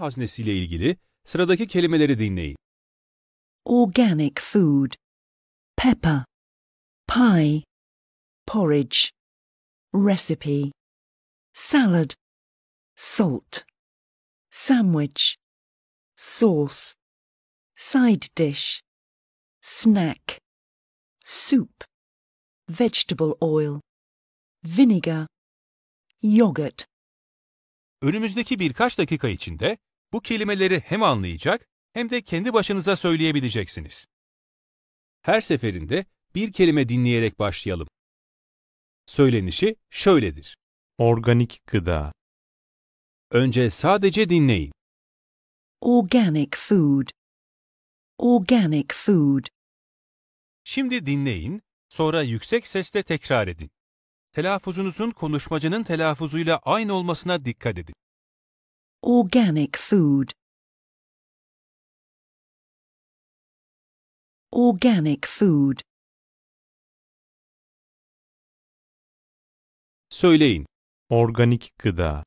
haznesiyle ilgili sıradaki kelimeleri dinleyin. Organic food, pepper, pie, porridge, recipe, salad, salt, sandwich, sauce, side dish, snack, soup, vegetable oil, vinegar, yogurt. Önümüzdeki birkaç dakika içinde bu kelimeleri hem anlayacak hem de kendi başınıza söyleyebileceksiniz. Her seferinde bir kelime dinleyerek başlayalım. Söylenişi şöyledir. Organik gıda. Önce sadece dinleyin. Organic food. Organic food. Şimdi dinleyin, sonra yüksek sesle tekrar edin. Telaffuzunuzun konuşmacının telaffuzuyla aynı olmasına dikkat edin. Organic food. Organic food. Söyleyin. Organik gıda.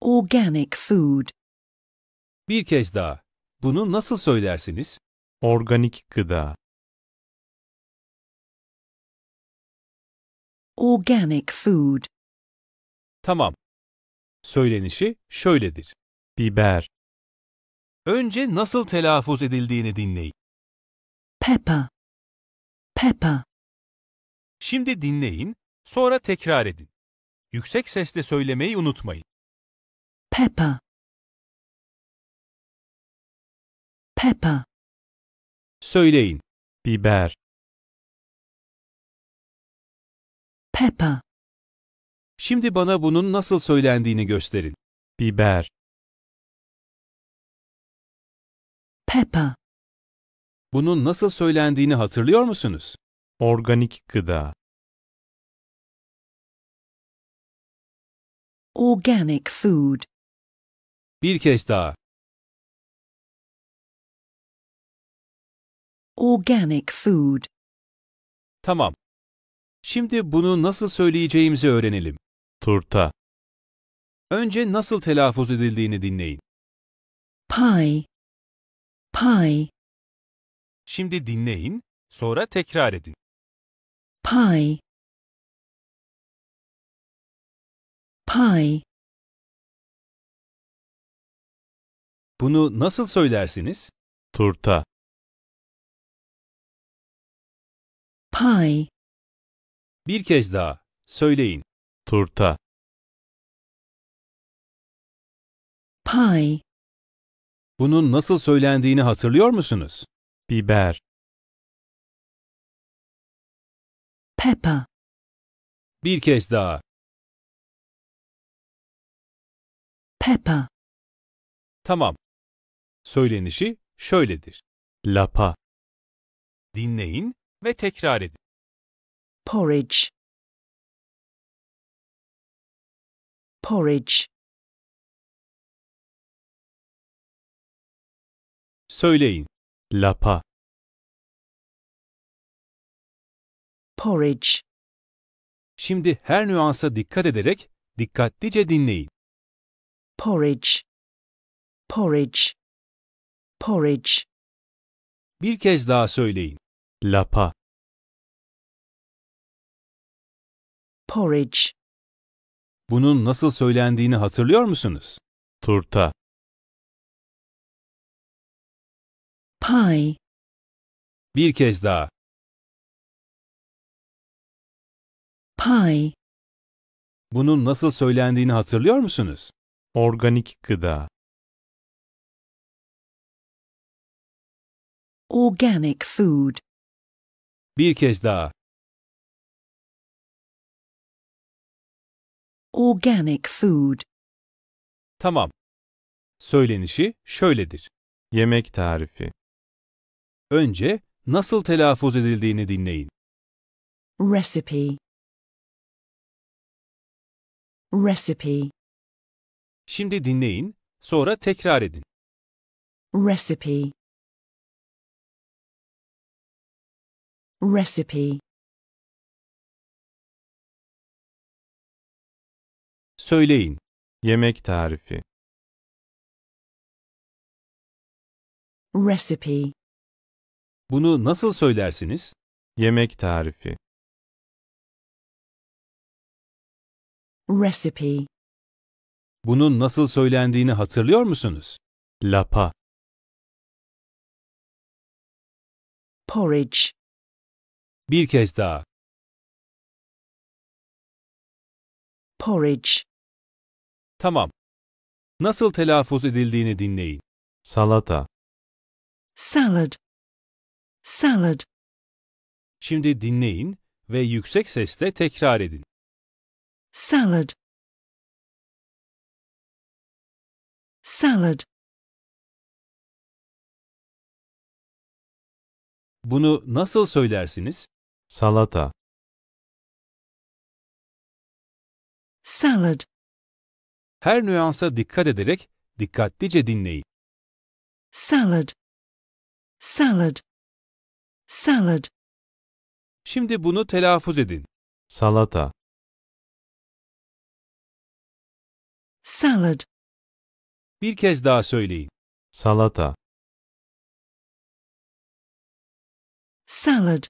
Organic food. Bir kez daha. Bunu nasıl söylersiniz? Organik gıda. Organic food. Tamam. Söylenişi şöyledir. Biber. Önce nasıl telaffuz edildiğini dinleyin. Pepper. Pepper. Şimdi dinleyin, sonra tekrar edin. Yüksek sesle söylemeyi unutmayın. Pepper. Pepper. Söyleyin. Biber. Pepper. Şimdi bana bunun nasıl söylendiğini gösterin. Biber. Pepper. Bunun nasıl söylendiğini hatırlıyor musunuz? Organik gıda. Organic food. Bir kez daha. Organic food. Tamam. Şimdi bunu nasıl söyleyeceğimizi öğrenelim. Turta. Önce nasıl telaffuz edildiğini dinleyin. Pie. Pie. Şimdi dinleyin, sonra tekrar edin. Pie. Pie. Bunu nasıl söylersiniz? Turta. Pie. Bir kez daha söyleyin turta pie Bunun nasıl söylendiğini hatırlıyor musunuz? Biber, pepper bir kez daha. pepper Tamam. Söylenişi şöyledir. lapa, Dinleyin ve tekrar edin. porridge porridge. Söyleyin. Lapa. Porridge. Şimdi her nüansa dikkat ederek dikkatlice dinleyin. Porridge. Porridge. Porridge. Bir kez daha söyleyin. Lapa. Porridge. Bunun nasıl söylendiğini hatırlıyor musunuz? Turta. pie, Bir kez daha. pie, Bunun nasıl söylendiğini hatırlıyor musunuz? Organik gıda. organic food, Bir kez daha. Organic food. Tamam. Söylenişi şöyledir. Yemek tarifi. Önce nasıl telaffuz edildiğini dinleyin. Recipe. Recipe. Şimdi dinleyin, sonra tekrar edin. Recipe. Recipe. Söyleyin. Yemek tarifi. Recipe. Bunu nasıl söylersiniz? Yemek tarifi. Recipe. Bunun nasıl söylendiğini hatırlıyor musunuz? Lapa. Porridge. Bir kez daha. Porridge. Tamam. Nasıl telaffuz edildiğini dinleyin. Salata. Salad. Salad. Şimdi dinleyin ve yüksek sesle tekrar edin. Salad. Salad. Bunu nasıl söylersiniz? Salata. Salad. Her nüansa dikkat ederek dikkatlice dinleyin. Salad. Salad. Salad. Şimdi bunu telaffuz edin. Salata. Salad. Bir kez daha söyleyin. Salata. Salad.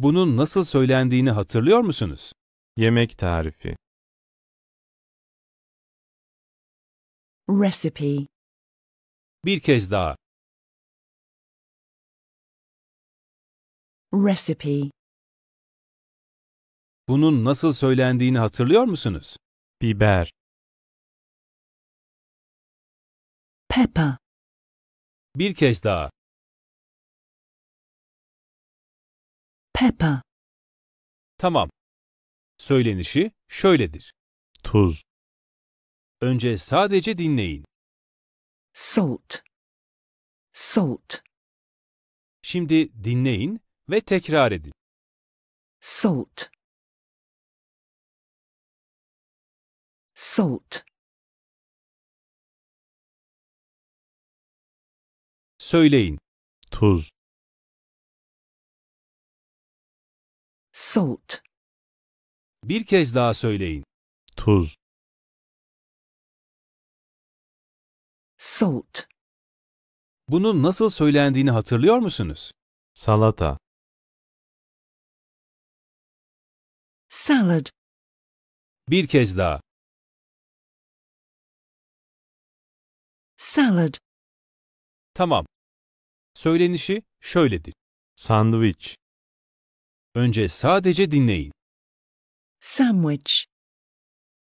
Bunun nasıl söylendiğini hatırlıyor musunuz? Yemek tarifi. Recipe. Bir kez daha. Recipe. Bunun nasıl söylendiğini hatırlıyor musunuz? Biber. Pepper. Bir kez daha. Pepper. Tamam. Söylenişi şöyledir. Tuz. Önce sadece dinleyin. Salt. Salt. Şimdi dinleyin ve tekrar edin. Salt. Salt. Söyleyin. Tuz. Salt. Bir kez daha söyleyin. Tuz. Salt. Bunun nasıl söylendiğini hatırlıyor musunuz? Salata. Salad. Bir kez daha. Salad. Tamam. Söylenişi şöyledir. Sandviç. Önce sadece dinleyin. Sandwich.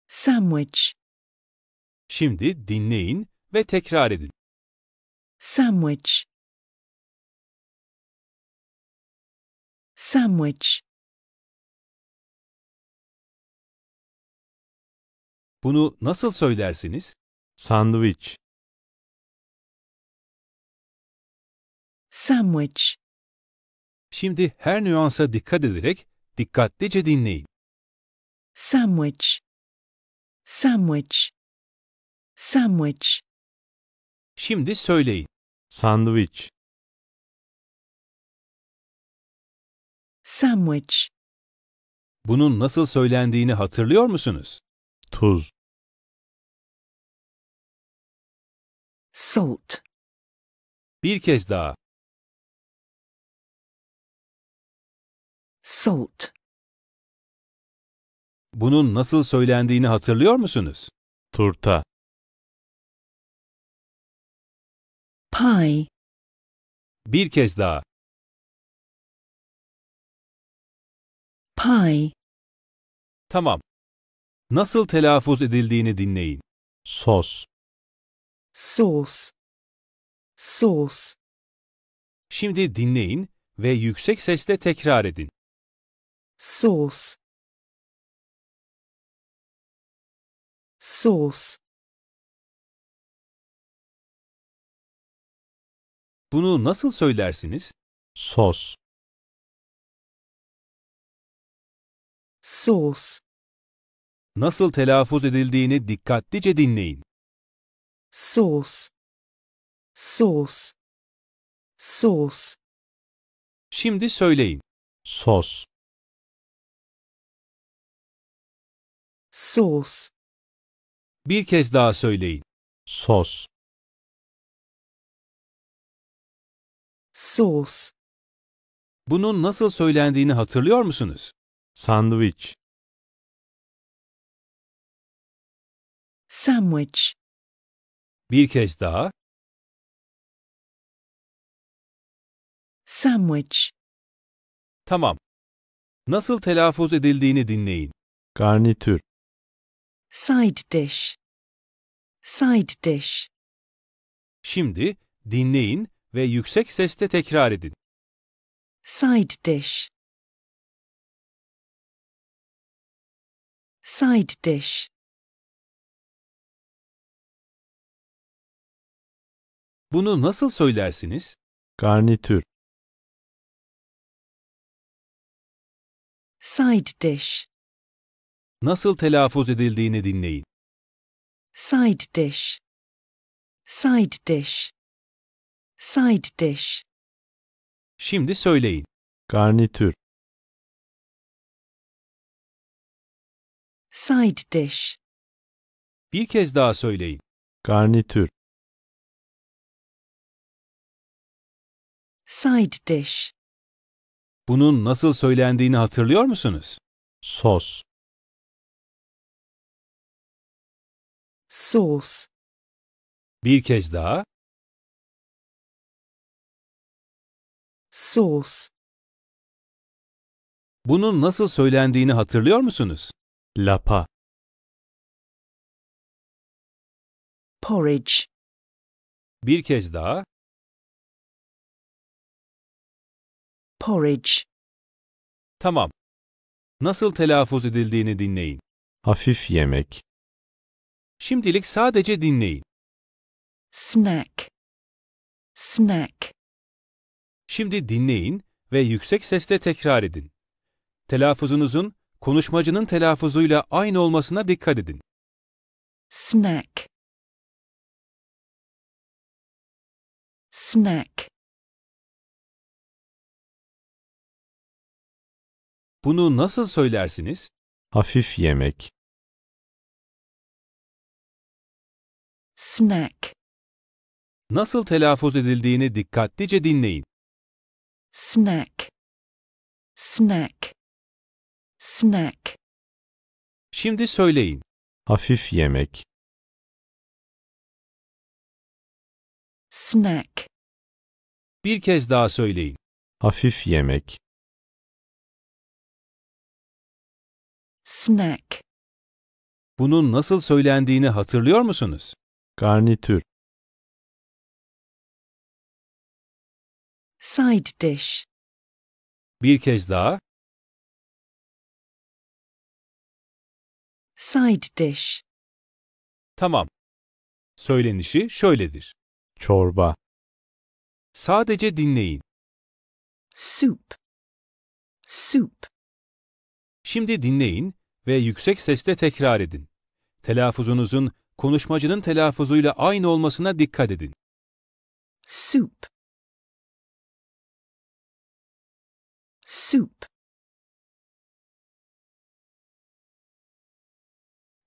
Sandwich. Şimdi dinleyin ve tekrar edin. Sandwich. Sandwich. Bunu nasıl söylersiniz? Sandwich. Sandwich. Şimdi her nüansa dikkat ederek dikkatlice dinleyin. Sandwich. Sandwich. Sandwich. Şimdi söyleyin. Sandviç. Sandwich. Bunun nasıl söylendiğini hatırlıyor musunuz? Tuz. Salt. Bir kez daha. Salt. Bunun nasıl söylendiğini hatırlıyor musunuz? Turta. Pie. Bir kez daha. Pie. Tamam. Nasıl telaffuz edildiğini dinleyin. Sos. Sauce. Sauce. Şimdi dinleyin ve yüksek sesle tekrar edin. Sauce. Sauce. Bunu nasıl söylersiniz? Sos. Sos. Nasıl telaffuz edildiğini dikkatlice dinleyin. Sos. Sos. Sos. Şimdi söyleyin. Sos. Sos. Bir kez daha söyleyin. Sos. Sauce. Bunun nasıl söylendiğini hatırlıyor musunuz? Sandviç. Sandwich. Bir kez daha. Sandwich. Tamam. Nasıl telaffuz edildiğini dinleyin. Garnitür. Side dish. Side dish. Şimdi dinleyin ve yüksek sesle tekrar edin. Side dish. Side dish. Bunu nasıl söylersiniz? Garnitür. Side dish. Nasıl telaffuz edildiğini dinleyin. Side dish. Side dish. Side dish. Şimdi söyleyin. Garnitür. Side dish. Bir kez daha söyleyin. Garnitür. Side dish. Bunun nasıl söylendiğini hatırlıyor musunuz? Sos. Sauce. Bir kez daha. sauce. Bunun nasıl söylendiğini hatırlıyor musunuz? Lapa. Porridge. Bir kez daha. Porridge. Tamam. Nasıl telaffuz edildiğini dinleyin. Hafif yemek. Şimdilik sadece dinleyin. Snack. Snack. Şimdi dinleyin ve yüksek sesle tekrar edin. Telaffuzunuzun konuşmacının telaffuzuyla aynı olmasına dikkat edin. Snack Snack Bunu nasıl söylersiniz? Hafif yemek. Snack Nasıl telaffuz edildiğini dikkatlice dinleyin snack snack snack Şimdi söyleyin. Hafif yemek. snack Bir kez daha söyleyin. Hafif yemek. snack Bunun nasıl söylendiğini hatırlıyor musunuz? Garnitür. Side dish. Bir kez daha. Side dish. Tamam. Söylenişi şöyledir. Çorba. Sadece dinleyin. Soup. Soup. Şimdi dinleyin ve yüksek sesle tekrar edin. Telaffuzunuzun konuşmacının telaffuzuyla aynı olmasına dikkat edin. Soup. soup.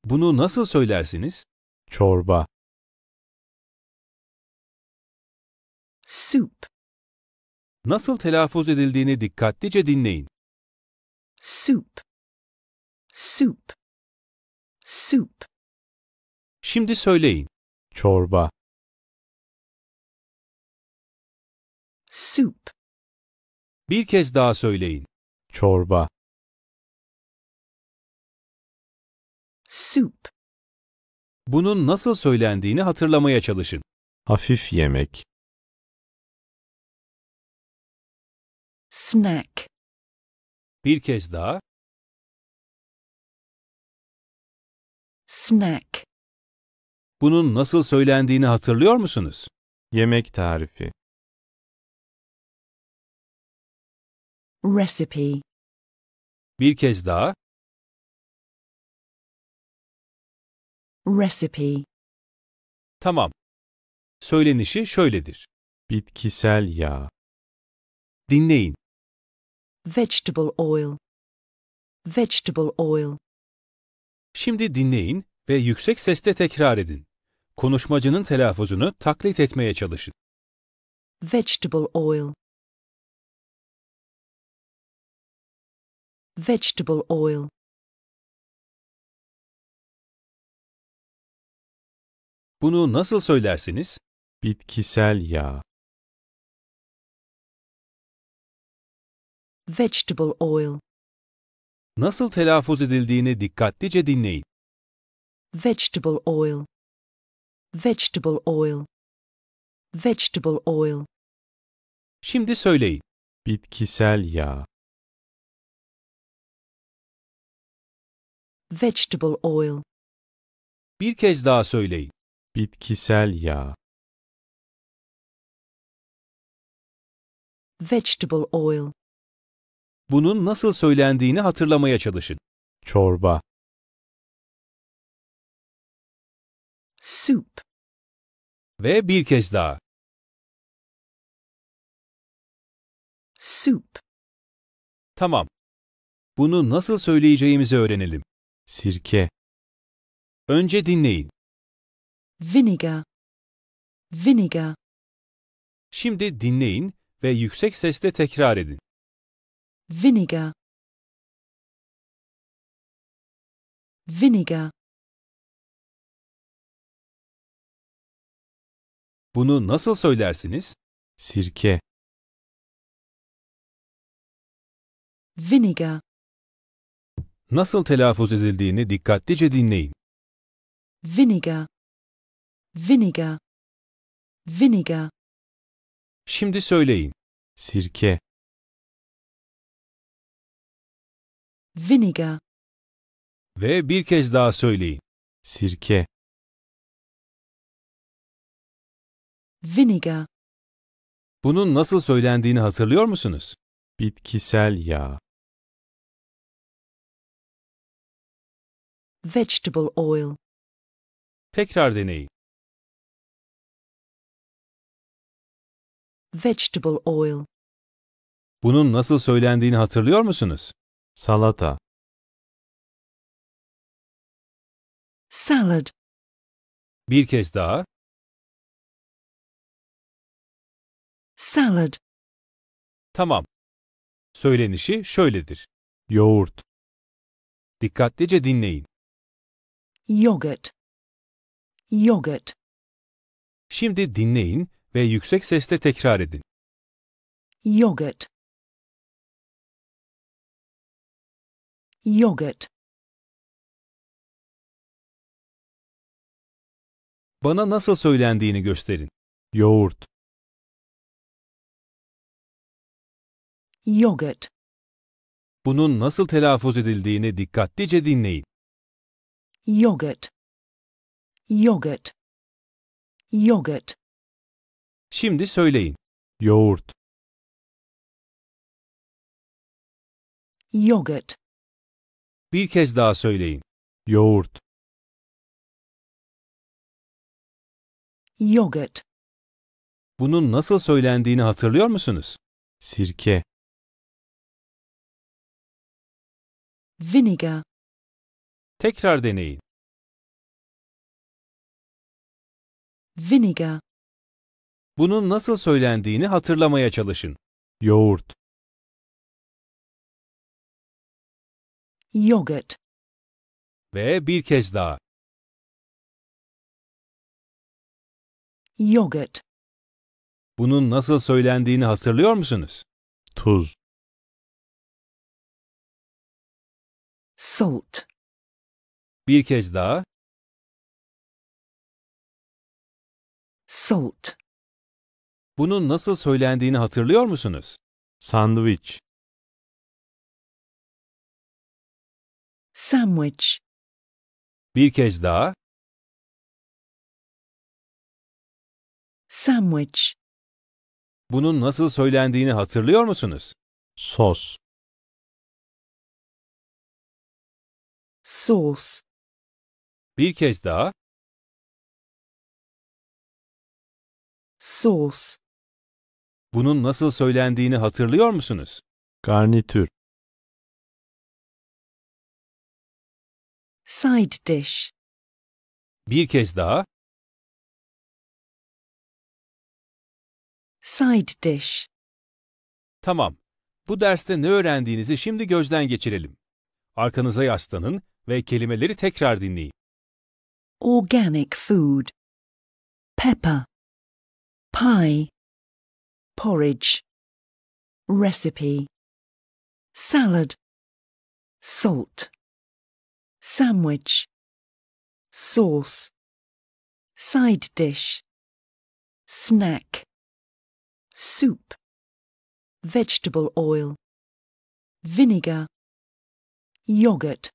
Bunu nasıl söylersiniz? Çorba. Soup. Nasıl telaffuz edildiğini dikkatlice dinleyin. Soup. Soup. Soup. Şimdi söyleyin. Çorba. Soup. Bir kez daha söyleyin. Çorba. Soup. Bunun nasıl söylendiğini hatırlamaya çalışın. Hafif yemek. Snack. Bir kez daha. Snack. Bunun nasıl söylendiğini hatırlıyor musunuz? Yemek tarifi. Recipe. Bir kez daha. Recipe. Tamam. Söylenişi şöyledir. Bitkisel yağ. Dinleyin. Vegetable oil. Vegetable oil. Şimdi dinleyin ve yüksek sesle tekrar edin. Konuşmacının telaffuzunu taklit etmeye çalışın. Vegetable oil. vegetable oil Bunu nasıl söylersiniz? Bitkisel yağ. vegetable oil Nasıl telaffuz edildiğini dikkatlice dinleyin. vegetable oil vegetable oil vegetable oil Şimdi söyleyin. Bitkisel yağ. vegetable oil. Bir kez daha söyleyin. Bitkisel yağ. Vegetable oil. Bunun nasıl söylendiğini hatırlamaya çalışın. Çorba. Soup. Ve bir kez daha. Soup. Tamam. Bunu nasıl söyleyeceğimizi öğrenelim. Sirke. Önce dinleyin. Vinegar. Vinegar. Şimdi dinleyin ve yüksek sesle tekrar edin. Vinegar. Vinegar. Bunu nasıl söylersiniz? Sirke. Vinegar nasıl telaffuz edildiğini dikkatlice dinleyin. Vinegar, vinegar, vinegar. Şimdi söyleyin. Sirke, vinegar, Ve bir kez daha söyleyin. sirke, vinegar, Bunun nasıl söylendiğini hatırlıyor musunuz? bitkisel yağ, vegetable oil. Tekrar deneyin. Vegetable oil. Bunun nasıl söylendiğini hatırlıyor musunuz? Salata. Salad. Bir kez daha. Salad. Tamam. Söylenişi şöyledir. Yoğurt. Dikkatlice dinleyin. Yogurt. Yogurt. Şimdi dinleyin ve yüksek sesle tekrar edin. Yogurt. Yogurt. Bana nasıl söylendiğini gösterin. Yoğurt. Yogurt. Bunun nasıl telaffuz edildiğini dikkatlice dinleyin. Yogurt. Yogurt. Yogurt. Şimdi söyleyin. Yoğurt. Yogurt. Bir kez daha söyleyin. Yoğurt. Yogurt. Bunun nasıl söylendiğini hatırlıyor musunuz? Sirke. Vinegar. Tekrar deneyin. Vinegar. Bunun nasıl söylendiğini hatırlamaya çalışın. Yoğurt. Yogurt. Ve bir kez daha. Yogurt. Bunun nasıl söylendiğini hatırlıyor musunuz? Tuz. Salt. Bir kez daha. Salt. Bunun nasıl söylendiğini hatırlıyor musunuz? Sandviç. Sandwich. Bir kez daha. Sandwich. Bunun nasıl söylendiğini hatırlıyor musunuz? Sos. Sauce. Bir kez daha. Sauce. Bunun nasıl söylendiğini hatırlıyor musunuz? Garnitür. Side dish. Bir kez daha. Side dish. Tamam. Bu derste ne öğrendiğinizi şimdi gözden geçirelim. Arkanıza yaslanın ve kelimeleri tekrar dinleyin. organic food, pepper, pie, porridge, recipe, salad, salt, sandwich, sauce, side dish, snack, soup, vegetable oil, vinegar, yogurt.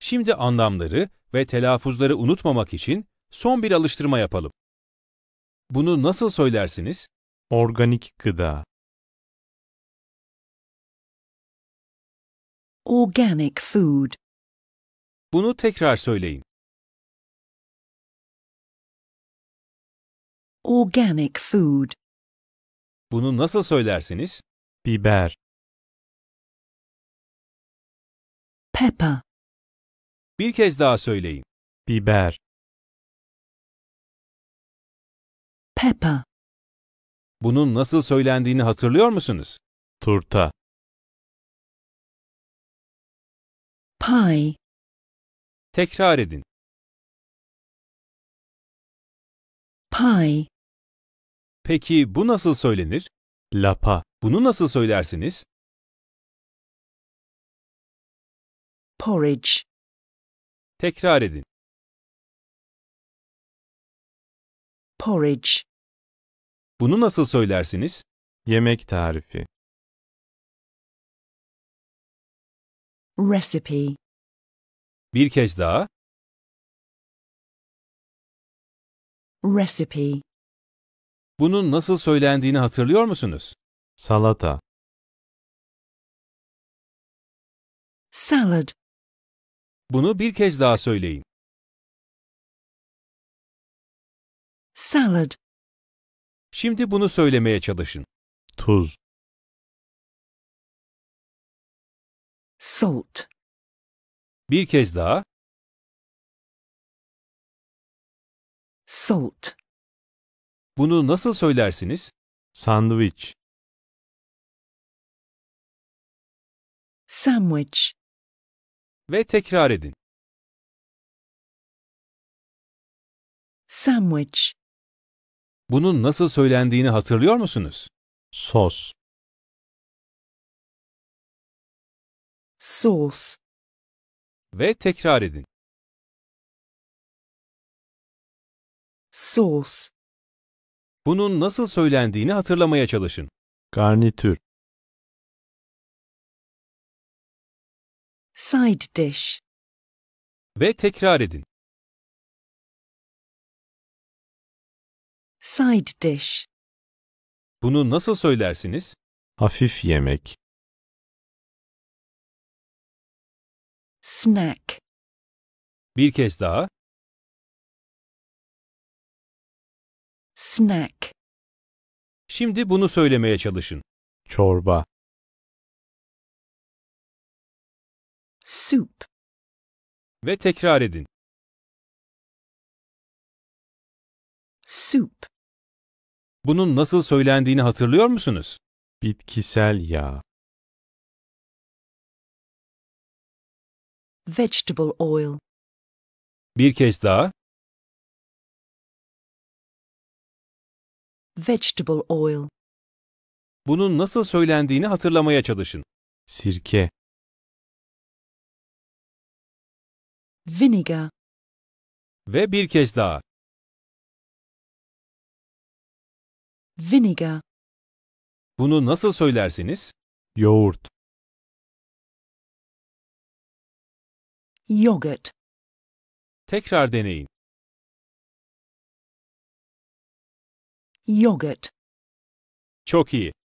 Şimdi anlamları ve telaffuzları unutmamak için son bir alıştırma yapalım. Bunu nasıl söylersiniz? Organik gıda. Organic food. Bunu tekrar söyleyin. Organic food. Bunu nasıl söylersiniz? Biber. Pepper. Bir kez daha söyleyin. Biber. pepper, Bunun nasıl söylendiğini hatırlıyor musunuz? Turta. pie, Tekrar edin. pie, Peki bu nasıl söylenir? Lapa. Bunu nasıl söylersiniz? porridge, Tekrar edin. Porridge. Bunu nasıl söylersiniz? Yemek tarifi. Recipe. Bir kez daha. Recipe. Bunun nasıl söylendiğini hatırlıyor musunuz? Salata. Salad. Bunu bir kez daha söyleyin. Salad. Şimdi bunu söylemeye çalışın. Tuz. Salt. Bir kez daha. Salt. Bunu nasıl söylersiniz? Sandviç. Sandwich ve tekrar edin. Sandwich. Bunun nasıl söylendiğini hatırlıyor musunuz? Sos. Sauce. Ve tekrar edin. Sauce. Bunun nasıl söylendiğini hatırlamaya çalışın. Garnitür. Side dish. Ve tekrar edin. Side dish. Bunu nasıl söylersiniz? Hafif yemek. Snack. Bir kez daha. Snack. Şimdi bunu söylemeye çalışın. Çorba. soup. Ve tekrar edin. Soup. Bunun nasıl söylendiğini hatırlıyor musunuz? Bitkisel yağ. Vegetable oil. Bir kez daha. Vegetable oil. Bunun nasıl söylendiğini hatırlamaya çalışın. Sirke. weniger ve bir kez daha weniger Bunu nasıl söylersiniz? Yoğurt Yogurt Tekrar deneyin. Yogurt Çok iyi.